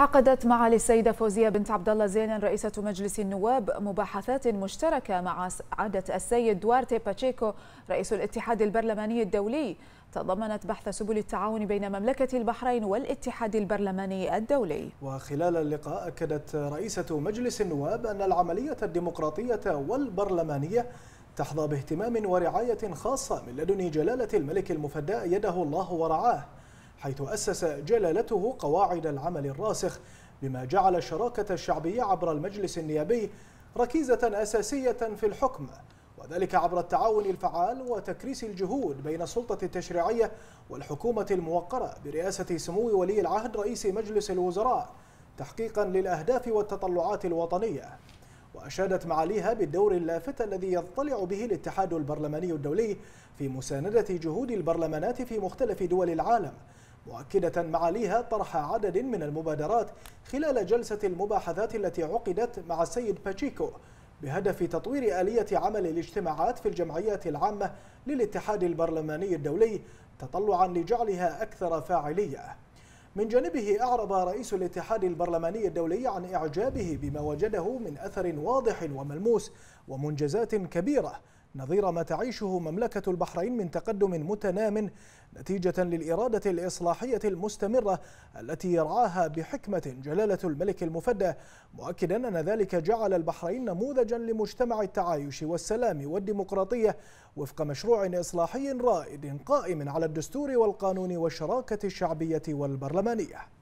عقدت معالي السيدة فوزية بنت عبد الله زين رئيسة مجلس النواب مباحثات مشتركة مع عادة السيد دوارتي باتشيكو رئيس الاتحاد البرلماني الدولي تضمنت بحث سبل التعاون بين مملكة البحرين والاتحاد البرلماني الدولي وخلال اللقاء أكدت رئيسة مجلس النواب أن العملية الديمقراطية والبرلمانية تحظى باهتمام ورعاية خاصة من لدن جلالة الملك المفدى يده الله ورعاه حيث أسس جلالته قواعد العمل الراسخ بما جعل الشراكة الشعبية عبر المجلس النيابي ركيزة أساسية في الحكم وذلك عبر التعاون الفعال وتكريس الجهود بين السلطة التشريعية والحكومة الموقرة برئاسة سمو ولي العهد رئيس مجلس الوزراء تحقيقا للأهداف والتطلعات الوطنية وأشادت معاليها بالدور اللافت الذي يضطلع به الاتحاد البرلماني الدولي في مساندة جهود البرلمانات في مختلف دول العالم مؤكدة معاليها طرح عدد من المبادرات خلال جلسة المباحثات التي عقدت مع السيد باتشيكو بهدف تطوير آلية عمل الاجتماعات في الجمعيات العامة للاتحاد البرلماني الدولي تطلعا لجعلها أكثر فاعلية من جانبه أعرب رئيس الاتحاد البرلماني الدولي عن إعجابه بما وجده من أثر واضح وملموس ومنجزات كبيرة نظير ما تعيشه مملكة البحرين من تقدم متنام نتيجة للإرادة الإصلاحية المستمرة التي يرعاها بحكمة جلالة الملك المفدى مؤكدا أن ذلك جعل البحرين نموذجا لمجتمع التعايش والسلام والديمقراطية وفق مشروع إصلاحي رائد قائم على الدستور والقانون والشراكة الشعبية والبرلمانية